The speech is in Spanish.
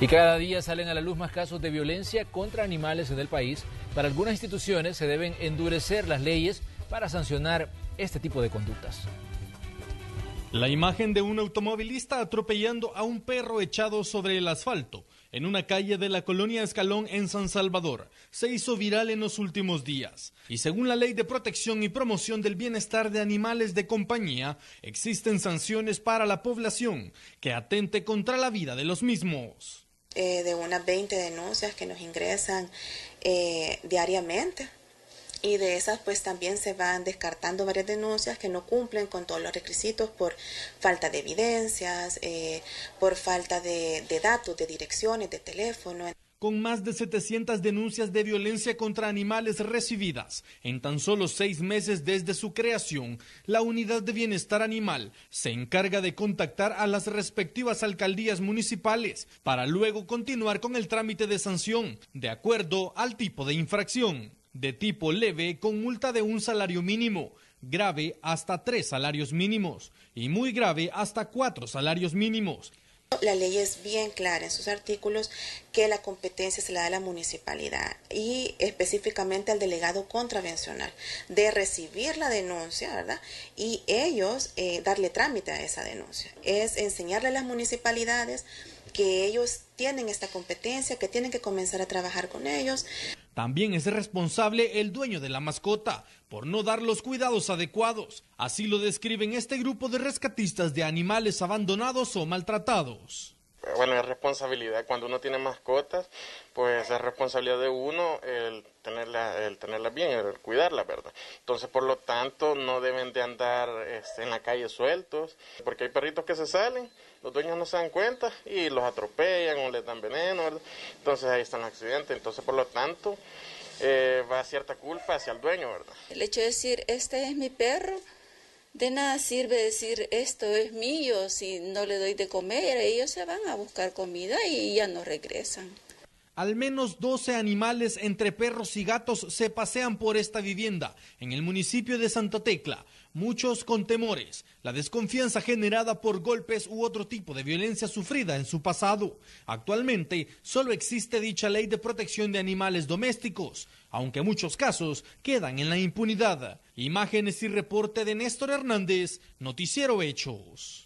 Y cada día salen a la luz más casos de violencia contra animales en el país. Para algunas instituciones se deben endurecer las leyes para sancionar este tipo de conductas. La imagen de un automovilista atropellando a un perro echado sobre el asfalto en una calle de la colonia Escalón en San Salvador se hizo viral en los últimos días. Y según la Ley de Protección y Promoción del Bienestar de Animales de Compañía, existen sanciones para la población que atente contra la vida de los mismos. Eh, de unas 20 denuncias que nos ingresan eh, diariamente y de esas pues también se van descartando varias denuncias que no cumplen con todos los requisitos por falta de evidencias, eh, por falta de, de datos, de direcciones, de teléfono. Con más de 700 denuncias de violencia contra animales recibidas en tan solo seis meses desde su creación, la Unidad de Bienestar Animal se encarga de contactar a las respectivas alcaldías municipales para luego continuar con el trámite de sanción, de acuerdo al tipo de infracción de tipo leve con multa de un salario mínimo, grave hasta tres salarios mínimos y muy grave hasta cuatro salarios mínimos. La ley es bien clara en sus artículos que la competencia se la da a la municipalidad y específicamente al delegado contravencional de recibir la denuncia, ¿verdad? Y ellos eh, darle trámite a esa denuncia. Es enseñarle a las municipalidades que ellos tienen esta competencia, que tienen que comenzar a trabajar con ellos. También es responsable el dueño de la mascota por no dar los cuidados adecuados. Así lo describen este grupo de rescatistas de animales abandonados o maltratados bueno, es responsabilidad. Cuando uno tiene mascotas, pues es responsabilidad de uno el tenerla el tenerla bien, el cuidarla ¿verdad? Entonces, por lo tanto, no deben de andar este, en la calle sueltos, porque hay perritos que se salen, los dueños no se dan cuenta y los atropellan o les dan veneno, ¿verdad? Entonces ahí están el accidentes. Entonces, por lo tanto, eh, va cierta culpa hacia el dueño, ¿verdad? El hecho de decir, este es mi perro, de nada sirve decir esto es mío si no le doy de comer. Ellos se van a buscar comida y ya no regresan. Al menos 12 animales entre perros y gatos se pasean por esta vivienda en el municipio de Santa Tecla, muchos con temores, la desconfianza generada por golpes u otro tipo de violencia sufrida en su pasado. Actualmente solo existe dicha ley de protección de animales domésticos, aunque muchos casos quedan en la impunidad. Imágenes y reporte de Néstor Hernández, Noticiero Hechos.